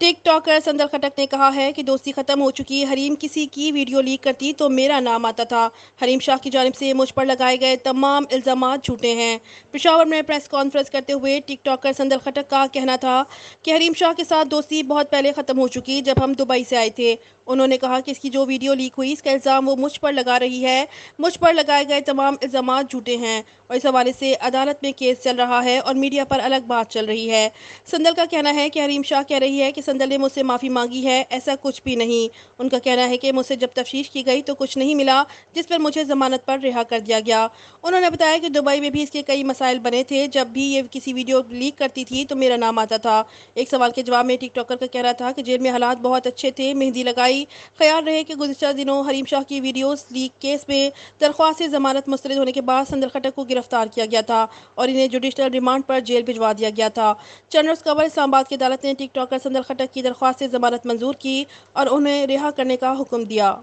TikToker संदर खटक ने कहा है कि दोस्ती खत्म हो चुकी है हरीम किसी की वीडियो लीक करती तो मेरा नाम आता था हरीम शाह की जानब से मुझ पर लगाए गए तमाम इल्जाम झूठे हैं पिशावर में प्रेस कॉन्फ्रेंस करते हुए टिकटॉकर संदर खटक का कहना था कि हरीम शाह के साथ दोस्ती बहुत पहले ख़त्म हो चुकी जब हम दुबई से आए थे उन्होंने कहा कि इसकी जो वीडियो लीक हुई इसका इल्ज़ाम वो मुझ पर लगा रही है मुझ पर लगाए गए तमाम इल्ज़ाम झूठे हैं और इस हवाले से अदालत में केस चल रहा है और मीडिया पर अलग बात चल रही है संदल का कहना है कि हरीम शाह कह रही है कि संदल ने मुझसे माफ़ी मांगी है ऐसा कुछ भी नहीं उनका कहना है कि मुझसे जब तफ्श की गई तो कुछ नहीं मिला जिस पर मुझे ज़मानत पर रिहा कर दिया गया उन्होंने बताया कि दुबई में भी इसके कई मसाइल बने थे जब भी ये किसी वीडियो लीक करती थी तो मेरा नाम आता था एक सवाल के जवाब में टिकटॉकर का कहना था कि जेल में हालात बहुत अच्छे थे मेहंदी लगाई ख्याल रहे कि गुजशत दिनों हरीम शाह की वीडियोस लीक केस में दरख्वास्त ज़मानत मुस्तरद होने के बाद संदर खटक को गिरफ्तार किया गया था और इन्हें जुडिशल रिमांड पर जेल भिजवा दिया गया था चंद्रस कंवर इस्लाबाद की अदालत ने टिकटॉकर संदर खटक खटक की दरख्वास्त जमानत मंजूर की और उन्हें रिहा करने का हुक्म दिया